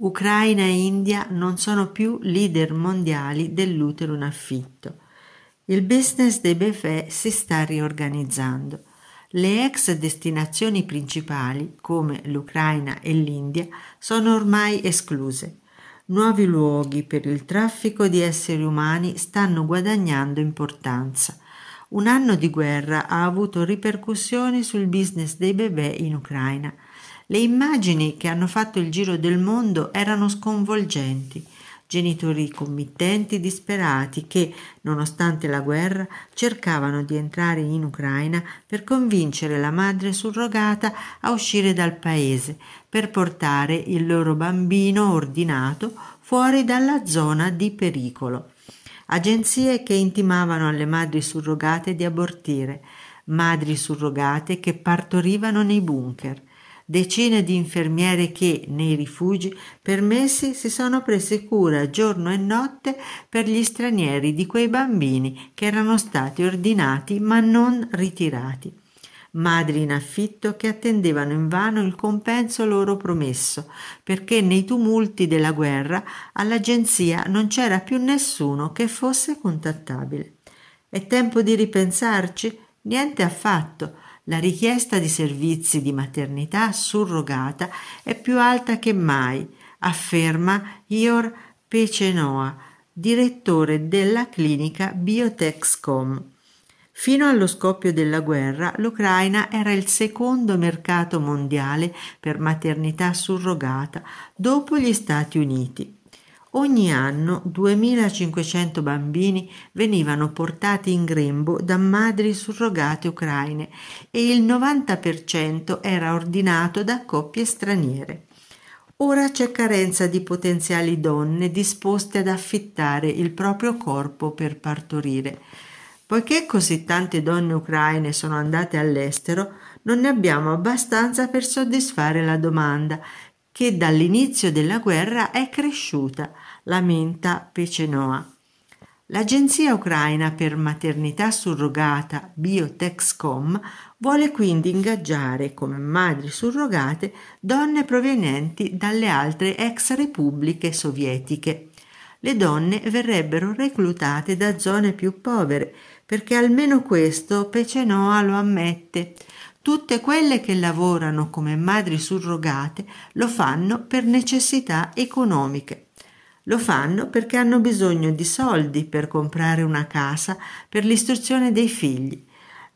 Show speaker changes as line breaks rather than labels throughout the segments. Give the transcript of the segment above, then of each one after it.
Ucraina e India non sono più leader mondiali dell'utero in affitto. Il business dei befè si sta riorganizzando. Le ex destinazioni principali, come l'Ucraina e l'India, sono ormai escluse. Nuovi luoghi per il traffico di esseri umani stanno guadagnando importanza. Un anno di guerra ha avuto ripercussioni sul business dei bebè in Ucraina. Le immagini che hanno fatto il giro del mondo erano sconvolgenti. Genitori committenti disperati che, nonostante la guerra, cercavano di entrare in Ucraina per convincere la madre surrogata a uscire dal paese, per portare il loro bambino ordinato fuori dalla zona di pericolo. Agenzie che intimavano alle madri surrogate di abortire, madri surrogate che partorivano nei bunker, decine di infermiere che, nei rifugi permessi, si sono prese cura giorno e notte per gli stranieri di quei bambini che erano stati ordinati ma non ritirati madri in affitto che attendevano invano il compenso loro promesso, perché nei tumulti della guerra all'agenzia non c'era più nessuno che fosse contattabile. È tempo di ripensarci? Niente affatto. La richiesta di servizi di maternità surrogata è più alta che mai, afferma Ior Pecenoa, direttore della clinica Biotexcom. Fino allo scoppio della guerra, l'Ucraina era il secondo mercato mondiale per maternità surrogata dopo gli Stati Uniti. Ogni anno 2.500 bambini venivano portati in grembo da madri surrogate ucraine e il 90% era ordinato da coppie straniere. Ora c'è carenza di potenziali donne disposte ad affittare il proprio corpo per partorire. Poiché così tante donne ucraine sono andate all'estero, non ne abbiamo abbastanza per soddisfare la domanda che dall'inizio della guerra è cresciuta, lamenta Pecenoa. L'agenzia ucraina per maternità surrogata Biotexcom vuole quindi ingaggiare come madri surrogate donne provenienti dalle altre ex repubbliche sovietiche. Le donne verrebbero reclutate da zone più povere, perché almeno questo Pecenoa lo ammette. Tutte quelle che lavorano come madri surrogate lo fanno per necessità economiche. Lo fanno perché hanno bisogno di soldi per comprare una casa, per l'istruzione dei figli.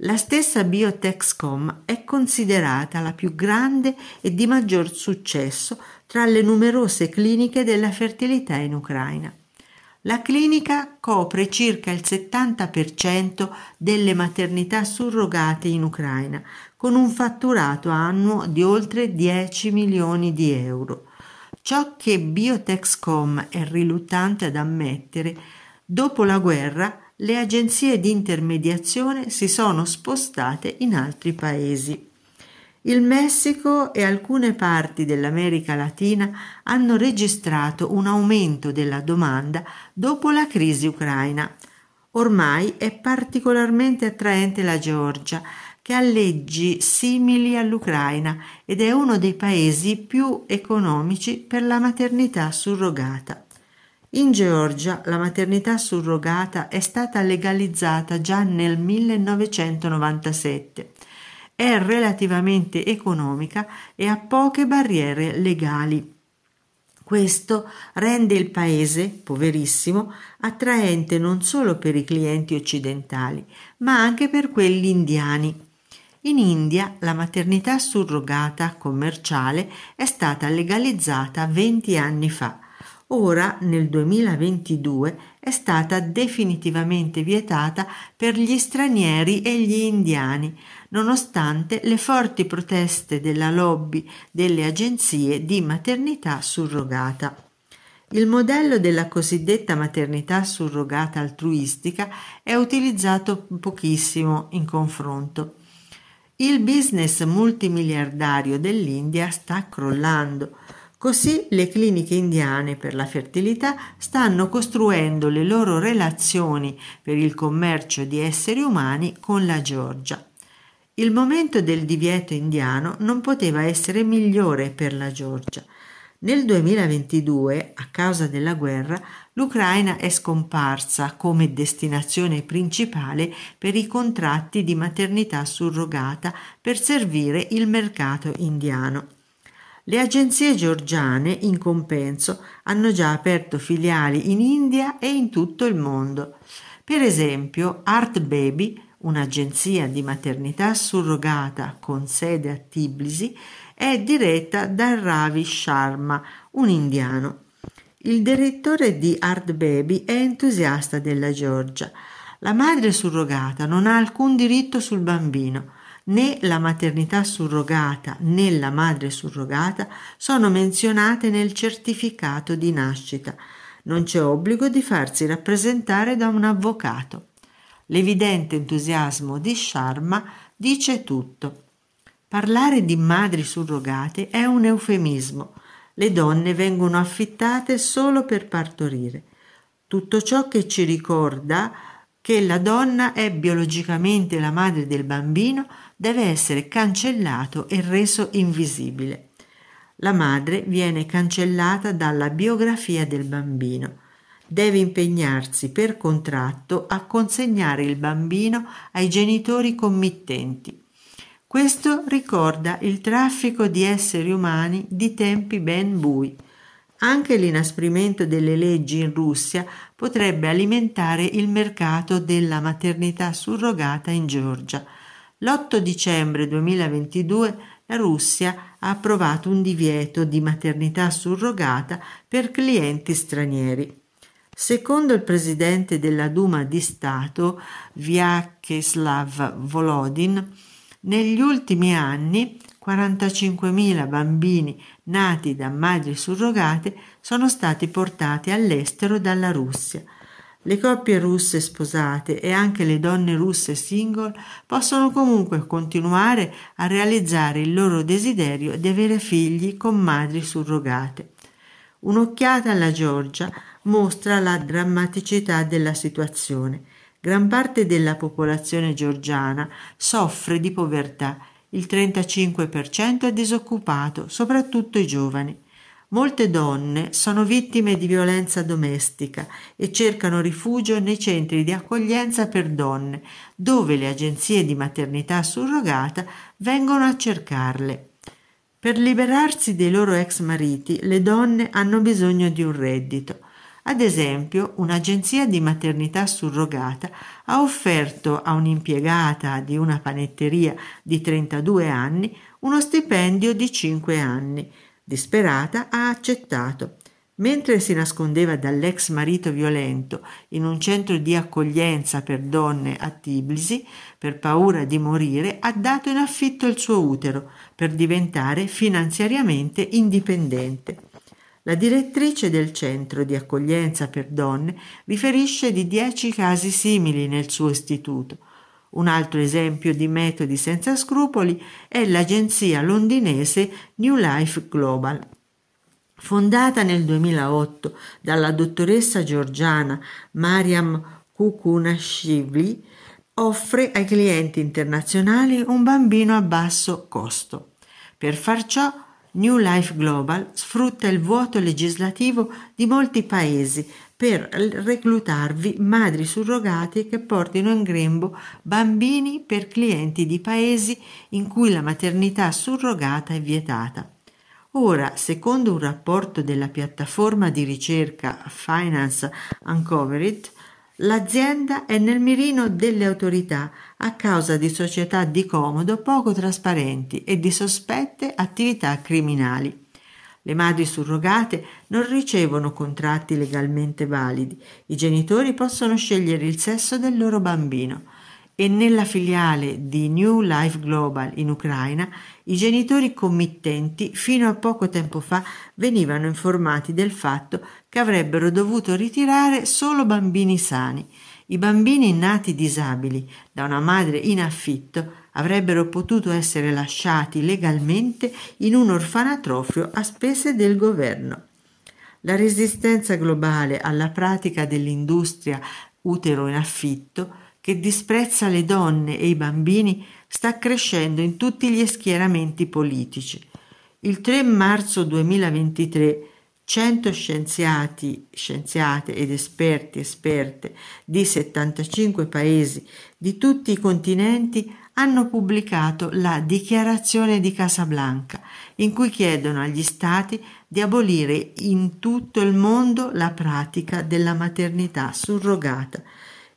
La stessa Biotexcom è considerata la più grande e di maggior successo tra le numerose cliniche della fertilità in Ucraina. La clinica copre circa il 70% delle maternità surrogate in Ucraina, con un fatturato annuo di oltre 10 milioni di euro. Ciò che Biotexcom è riluttante ad ammettere, dopo la guerra le agenzie di intermediazione si sono spostate in altri paesi. Il Messico e alcune parti dell'America Latina hanno registrato un aumento della domanda dopo la crisi ucraina. Ormai è particolarmente attraente la Georgia, che ha leggi simili all'Ucraina ed è uno dei paesi più economici per la maternità surrogata. In Georgia la maternità surrogata è stata legalizzata già nel 1997. È relativamente economica e ha poche barriere legali. Questo rende il paese, poverissimo, attraente non solo per i clienti occidentali, ma anche per quelli indiani in India la maternità surrogata commerciale è stata legalizzata 20 anni fa. Ora, nel 2022, è stata definitivamente vietata per gli stranieri e gli indiani, nonostante le forti proteste della lobby delle agenzie di maternità surrogata. Il modello della cosiddetta maternità surrogata altruistica è utilizzato pochissimo in confronto il business multimiliardario dell'India sta crollando. Così le cliniche indiane per la fertilità stanno costruendo le loro relazioni per il commercio di esseri umani con la Georgia. Il momento del divieto indiano non poteva essere migliore per la Georgia. Nel 2022, a causa della guerra, l'Ucraina è scomparsa come destinazione principale per i contratti di maternità surrogata per servire il mercato indiano. Le agenzie georgiane, in compenso, hanno già aperto filiali in India e in tutto il mondo. Per esempio, Art Baby, un'agenzia di maternità surrogata con sede a Tbilisi, è diretta da Ravi Sharma, un indiano. Il direttore di Hard Baby è entusiasta della Georgia. La madre surrogata non ha alcun diritto sul bambino. Né la maternità surrogata né la madre surrogata sono menzionate nel certificato di nascita. Non c'è obbligo di farsi rappresentare da un avvocato. L'evidente entusiasmo di Sharma dice tutto. Parlare di madri surrogate è un eufemismo le donne vengono affittate solo per partorire. Tutto ciò che ci ricorda che la donna è biologicamente la madre del bambino deve essere cancellato e reso invisibile. La madre viene cancellata dalla biografia del bambino. Deve impegnarsi per contratto a consegnare il bambino ai genitori committenti questo ricorda il traffico di esseri umani di tempi ben bui. Anche l'inasprimento delle leggi in Russia potrebbe alimentare il mercato della maternità surrogata in Georgia. L'8 dicembre 2022 la Russia ha approvato un divieto di maternità surrogata per clienti stranieri. Secondo il presidente della Duma di Stato, Vyacheslav Volodin, negli ultimi anni 45.000 bambini nati da madri surrogate sono stati portati all'estero dalla Russia. Le coppie russe sposate e anche le donne russe single possono comunque continuare a realizzare il loro desiderio di avere figli con madri surrogate. Un'occhiata alla Georgia mostra la drammaticità della situazione. Gran parte della popolazione georgiana soffre di povertà, il 35% è disoccupato, soprattutto i giovani. Molte donne sono vittime di violenza domestica e cercano rifugio nei centri di accoglienza per donne, dove le agenzie di maternità surrogata vengono a cercarle. Per liberarsi dei loro ex mariti, le donne hanno bisogno di un reddito. Ad esempio, un'agenzia di maternità surrogata ha offerto a un'impiegata di una panetteria di 32 anni uno stipendio di 5 anni. Disperata ha accettato. Mentre si nascondeva dall'ex marito violento in un centro di accoglienza per donne a Tiblisi, per paura di morire, ha dato in affitto il suo utero per diventare finanziariamente indipendente. La direttrice del centro di accoglienza per donne riferisce di dieci casi simili nel suo istituto. Un altro esempio di metodi senza scrupoli è l'agenzia londinese New Life Global. Fondata nel 2008 dalla dottoressa georgiana Mariam Kukunashvili, offre ai clienti internazionali un bambino a basso costo. Per far ciò New Life Global sfrutta il vuoto legislativo di molti paesi per reclutarvi madri surrogate che portino in grembo bambini per clienti di paesi in cui la maternità surrogata è vietata. Ora, secondo un rapporto della piattaforma di ricerca Finance Uncovered, L'azienda è nel mirino delle autorità a causa di società di comodo poco trasparenti e di sospette attività criminali. Le madri surrogate non ricevono contratti legalmente validi, i genitori possono scegliere il sesso del loro bambino e nella filiale di New Life Global in Ucraina i genitori committenti fino a poco tempo fa venivano informati del fatto che avrebbero dovuto ritirare solo bambini sani. I bambini nati disabili da una madre in affitto avrebbero potuto essere lasciati legalmente in un orfanatrofio a spese del governo. La resistenza globale alla pratica dell'industria utero in affitto che disprezza le donne e i bambini sta crescendo in tutti gli schieramenti politici. Il 3 marzo 2023 100 scienziati, scienziate ed esperti, esperte di 75 paesi di tutti i continenti hanno pubblicato la Dichiarazione di Casablanca, in cui chiedono agli Stati di abolire in tutto il mondo la pratica della maternità surrogata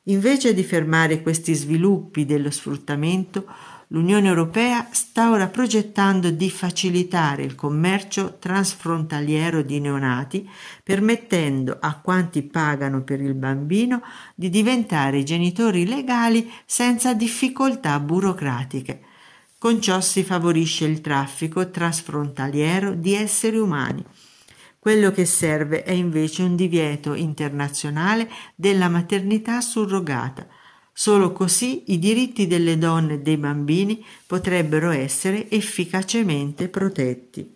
Invece di fermare questi sviluppi dello sfruttamento, l'Unione Europea sta ora progettando di facilitare il commercio transfrontaliero di neonati, permettendo a quanti pagano per il bambino di diventare genitori legali senza difficoltà burocratiche. Con ciò si favorisce il traffico transfrontaliero di esseri umani quello che serve è invece un divieto internazionale della maternità surrogata. Solo così i diritti delle donne e dei bambini potrebbero essere efficacemente protetti.